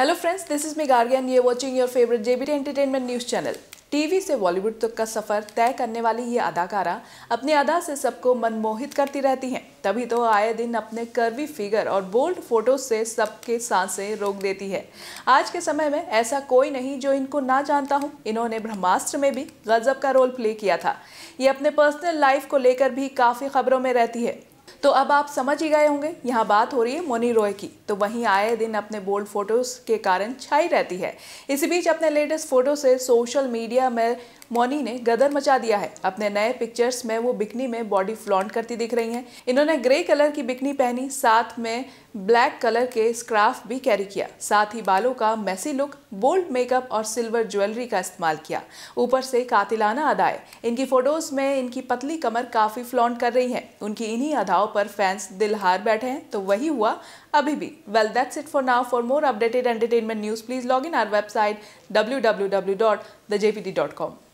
hello friends this is me Gargi and you're watching your favourite JBT entertainment news channel TV से Bollywood तक का सफ़र तय करने वाली ये अदाकारा अपनी अदा से सबको मनमोहित करती रहती हैं तभी तो आए दिन अपने कर्वी फिगर और बोल्ड फोटोज से सबके सांसें रोक देती है आज के समय में ऐसा कोई नहीं जो इनको ना जानता हूँ इन्होंने ब्रह्मास्त्र में भी गजब का रोल प्ले किया था ये अपने पर्सनल लाइफ को लेकर भी काफ़ी खबरों में रहती है तो अब आप समझ ही गए होंगे यहाँ बात हो रही है मोनी रॉय की तो वहीं आए दिन अपने बोल्ड फोटोज़ के कारण छाई रहती है इसी बीच अपने लेटेस्ट फोटो से सोशल मीडिया में मोनी ने गदर मचा दिया है अपने नए पिक्चर्स में वो बिकनी में बॉडी फ्लॉन्ट करती दिख रही हैं इन्होंने ग्रे कलर की बिकनी पहनी साथ में ब्लैक कलर के स्क्राफ भी कैरी किया साथ ही बालों का मैसी लुक बोल्ड मेकअप और सिल्वर ज्वेलरी का इस्तेमाल किया ऊपर से कातिलाना अदाए इनकी फोटोज़ में इनकी पतली कमर काफ़ी फ्लॉन्ट कर रही है उनकी इन्हीं अदाओं दाव पर फैंस दिल हार बैठे हैं तो वही हुआ अभी भी well that's it for now for more updated entertainment news please log in our website W W W dot the J P D dot com